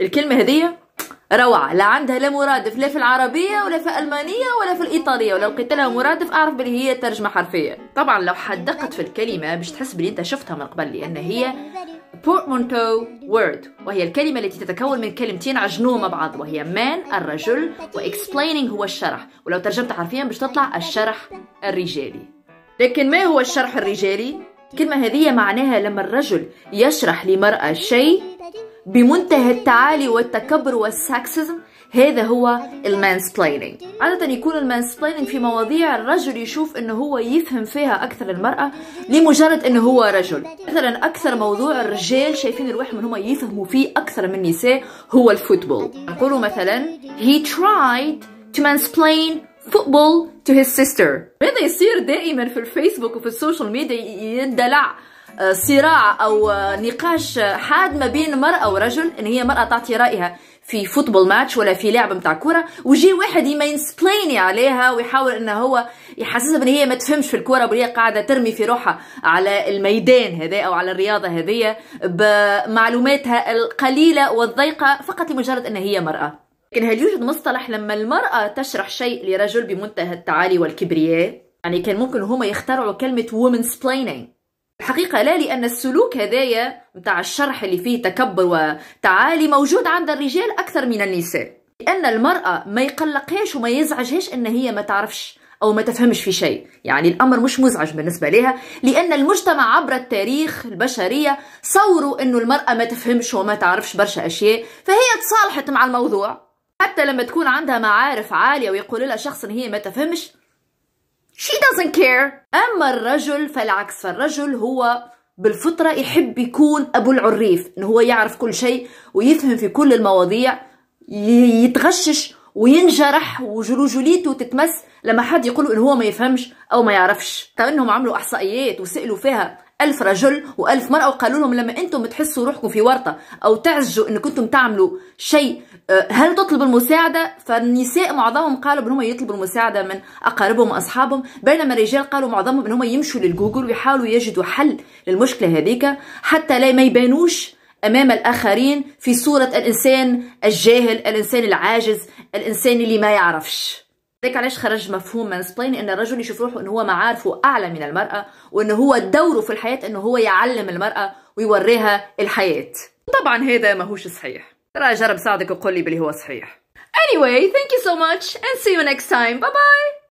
الكلمه هدية روعة لا عندها لا مرادف لا في العربية ولا في الألمانية ولا في الإيطالية ولو قلت لها مرادف أعرف بلي هي ترجمة حرفية طبعا لو حدقت في الكلمة باش تحس بلي أنت شفتها من قبل لأن هي بورتمونتو وورد وهي الكلمة التي تتكون من كلمتين عجنوهم مع بعض وهي مان الرجل واكسبلينينغ هو الشرح ولو ترجمت حرفيا باش تطلع الشرح الرجالي لكن ما هو الشرح الرجالي؟ الكلمة هذه معناها لما الرجل يشرح لمرأة شيء بمنتهى التعالي والتكبر والسكسزم هذا هو المانسبلينينج عادة يكون المانسبلينينج في مواضيع الرجل يشوف انه هو يفهم فيها اكثر المرأة لمجرد انه هو رجل مثلا اكثر موضوع الرجال شايفين روحهم ان هما يفهموا فيه اكثر من النساء هو الفوتبول نقولوا مثلا he tried to mansplain football to his sister هذا يصير دائما في الفيسبوك وفي السوشيال ميديا يندلع آه، صراع او آه، نقاش حاد ما بين مرأة ورجل ان هي مرأة تعطي رأيها في فوتبول ماتش ولا في لعبة متاع كرة ويجي واحد يما ينسبليني عليها ويحاول ان هو يحسسها ان هي ما تفهمش في الكرة وهي قاعدة ترمي في روحها على الميدان هذا او على الرياضة هذه بمعلوماتها القليلة والضيقة فقط لمجرد ان هي مرأة كان هل يوجد مصطلح لما المرأة تشرح شيء لرجل بمنتهى التعالي والكبرياء يعني كان ممكن هما يخترعوا كلمة woman splaining الحقيقة لا لأن السلوك هذايا متاع الشرح اللي فيه تكبر وتعالي موجود عند الرجال أكثر من النساء لأن المرأة ما يقلقهاش وما يزعجهاش أن هي ما تعرفش أو ما تفهمش في شيء يعني الأمر مش مزعج بالنسبة لها لأن المجتمع عبر التاريخ البشرية صوروا أنه المرأة ما تفهمش وما تعرفش برشا أشياء فهي تصالحت مع الموضوع حتى لما تكون عندها معارف عالية ويقول لها شخص إن هي ما تفهمش she doesn't care أما الرجل فالعكس فالرجل هو بالفطرة يحب يكون أبو العريف إن هو يعرف كل شيء ويفهم في كل المواضيع يتغشش وينجرح وجلوجليته تتمس لما حد يقول إن هو ما يفهمش أو ما يعرفش طيب إنهم عملوا إحصائيات وسألوا فيها ألف رجل وألف مرأة وقالوا لهم لما أنتم تحسوا روحكم في ورطة أو تعزجوا أنكم كنتم تعملوا شيء آه، هل تطلب المساعدة فالنساء معظمهم قالوا بأنهم يطلبوا المساعدة من أقاربهم وأصحابهم بينما الرجال قالوا معظمهم أنهم يمشوا للجوجل ويحاولوا يجدوا حل للمشكلة هذيك حتى لا ما يبانوش امام الاخرين في صوره الانسان الجاهل الانسان العاجز الانسان اللي ما يعرفش ليك علاش خرج مفهوم مانسبلين ان الرجل يشوف روحه ان هو معارفه اعلى من المراه وان هو دوره في الحياه انه هو يعلم المراه ويوريها الحياه طبعا هذا ماهوش صحيح ترى جرب ساعدك وقول لي بلي هو صحيح anyway thank you so much and see you next time bye bye